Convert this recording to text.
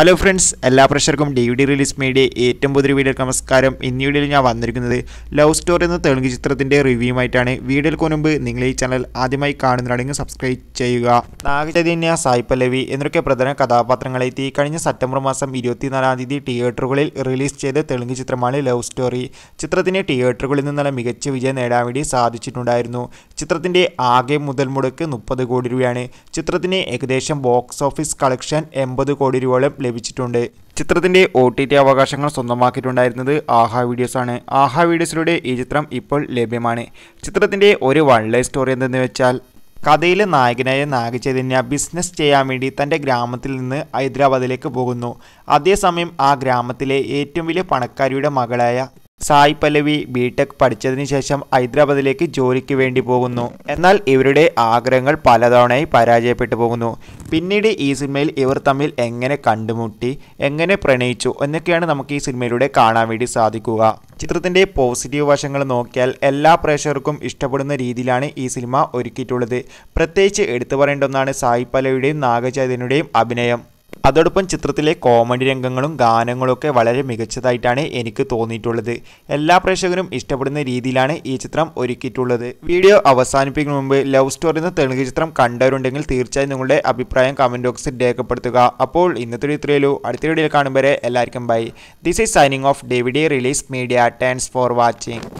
hello friends എല്ലാ പ്രഷർക്കും D D release media ഏറ്റവും പുതിയ വീഡിയോ നമസ്കാരം ഇന്ന് വീഡിയോയിൽ ഞാൻ വന്നിരിക്കുന്നത് ലവ് സ്റ്റോറി എന്ന തെലുങ്ക് ചിത്രത്തിൻ്റെ റിവ്യൂമായിട്ടാണ് വീഡിയോയ്ക്ക് കൊനുമ്പ് നിങ്ങൾ ഈ ചാനൽ ആദ്യമായി കാണുന്നതാണെങ്കിൽ സബ്സ്ക്രൈബ് ചെയ്യുക നാഗചൈതന്യ സായി പല്ലവി എന്നൊക്കെ പ്രധാന കഥാപാത്രങ്ങളെത്തി കഴിഞ്ഞ സെപ്റ്റംബർ മാസം ഇരുപത്തിനാലാം തീയതി തിയേറ്ററുകളിൽ റിലീസ് ചെയ്ത തെലുങ്ക് ചിത്രമാണ് ലവ് സ്റ്റോറി ചിത്രത്തിന് തിയേറ്ററുകളിൽ നിന്നുള്ള മികച്ച വിജയം നേടാൻ വേണ്ടി സാധിച്ചിട്ടുണ്ടായിരുന്നു ചിത്രത്തിൻ്റെ ആകെ മുതൽ മുടക്ക് മുപ്പത് കോടി രൂപയാണ് ചിത്രത്തിന് ഏകദേശം ബോക്സ് ഓഫീസ് കളക്ഷൻ എൺപത് കോടി രൂപയോളം ലഭിച്ചിട്ടുണ്ട് ചിത്രത്തിന്റെ ഒ ടി ടി അവകാശങ്ങൾ സ്വന്തമാക്കിയിട്ടുണ്ടായിരുന്നത് ആഹാ വീഡിയോസ് ആണ് ആഹാ വീഡിയോസിലൂടെ ഈ ചിത്രം ഇപ്പോൾ ലഭ്യമാണ് ചിത്രത്തിന്റെ ഒരു വൺ ലൈ സ്റ്റോറി എന്തെന്ന് വെച്ചാൽ കഥയിലെ നായകനായ നാഗചൈതന്യ ബിസിനസ് ചെയ്യാൻ വേണ്ടി തൻ്റെ ഗ്രാമത്തിൽ നിന്ന് ഹൈദരാബാദിലേക്ക് പോകുന്നു അതേസമയം ആ ഗ്രാമത്തിലെ ഏറ്റവും വലിയ പണക്കാരിയുടെ മകളായ സായ് പല്ലവി ബി ടെക് പഠിച്ചതിന് ശേഷം ഹൈദരാബാദിലേക്ക് ജോലിക്ക് വേണ്ടി പോകുന്നു എന്നാൽ ഇവരുടെ ആഗ്രഹങ്ങൾ പലതവണയായി പരാജയപ്പെട്ടു പോകുന്നു പിന്നീട് ഈ സിനിമയിൽ ഇവർ തമ്മിൽ എങ്ങനെ കണ്ടുമുട്ടി എങ്ങനെ പ്രണയിച്ചു എന്നൊക്കെയാണ് നമുക്ക് ഈ സിനിമയിലൂടെ കാണാൻ വേണ്ടി സാധിക്കുക ചിത്രത്തിൻ്റെ പോസിറ്റീവ് വശങ്ങൾ നോക്കിയാൽ എല്ലാ പ്രേക്ഷകർക്കും ഇഷ്ടപ്പെടുന്ന രീതിയിലാണ് ഈ സിനിമ ഒരുക്കിയിട്ടുള്ളത് പ്രത്യേകിച്ച് എടുത്തു പറയേണ്ട ഒന്നാണ് സായി പലയുടെയും നാഗചൈതന്യയുടെയും അഭിനയം അതോടൊപ്പം ചിത്രത്തിലെ കോമഡി രംഗങ്ങളും ഗാനങ്ങളൊക്കെ വളരെ മികച്ചതായിട്ടാണ് എനിക്ക് തോന്നിയിട്ടുള്ളത് എല്ലാ പ്രേക്ഷകരും ഇഷ്ടപ്പെടുന്ന രീതിയിലാണ് ഈ ചിത്രം ഒരുക്കിയിട്ടുള്ളത് വീഡിയോ അവസാനിപ്പിക്കുന്ന മുമ്പ് ലവ് സ്റ്റോറി എന്ന തെലുങ്ക് ചിത്രം കണ്ടവരുണ്ടെങ്കിൽ തീർച്ചയായും നിങ്ങളുടെ അഭിപ്രായം കമൻറ്റ് ബോക്സിൽ രേഖപ്പെടുത്തുക അപ്പോൾ ഇന്നത്തെ ഇത്രയല്ലോ അടുത്ത വീഡിയോയിൽ കാണുമ്പോൾ എല്ലാവർക്കും bye this is signing off ഡേവിഡി release media thanks for watching